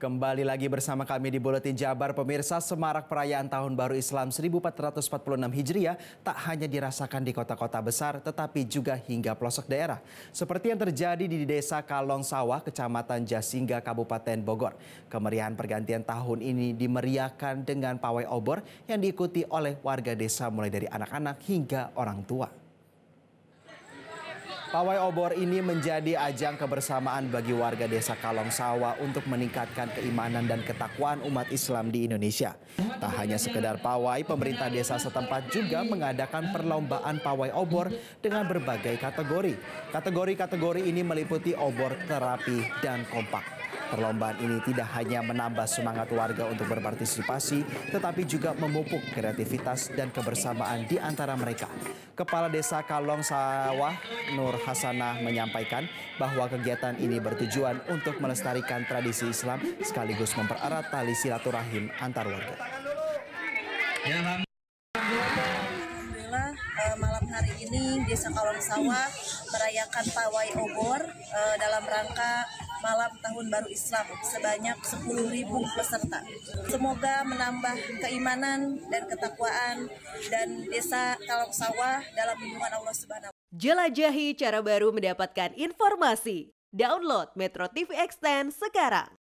Kembali lagi bersama kami di Buletin Jabar, pemirsa semarak perayaan Tahun Baru Islam 1446 Hijriah tak hanya dirasakan di kota-kota besar tetapi juga hingga pelosok daerah. Seperti yang terjadi di desa Kalong Sawah, Kecamatan Jasingga, Kabupaten Bogor. Kemeriahan pergantian tahun ini dimeriahkan dengan pawai obor yang diikuti oleh warga desa mulai dari anak-anak hingga orang tua. Pawai obor ini menjadi ajang kebersamaan bagi warga desa Kalong Sawa untuk meningkatkan keimanan dan ketakwaan umat Islam di Indonesia. Tak hanya sekedar pawai, pemerintah desa setempat juga mengadakan perlombaan pawai obor dengan berbagai kategori. Kategori-kategori ini meliputi obor terapi dan kompak. Perlombaan ini tidak hanya menambah semangat warga untuk berpartisipasi, tetapi juga memupuk kreativitas dan kebersamaan di antara mereka. Kepala Desa Kalong Sawah Nur Hasanah menyampaikan bahwa kegiatan ini bertujuan untuk melestarikan tradisi Islam sekaligus mempererat tali silaturahim antar warga. Eh, malam hari ini Desa Kalong Sawah merayakan pawai obor eh, dalam rangka malam tahun baru Islam sebanyak 10.000 peserta. Semoga menambah keimanan dan ketakwaan dan desa Kalong Sawah dalam lindungan Allah Subhanahu Jelajahi cara baru mendapatkan informasi. Download Metro TV Extend sekarang.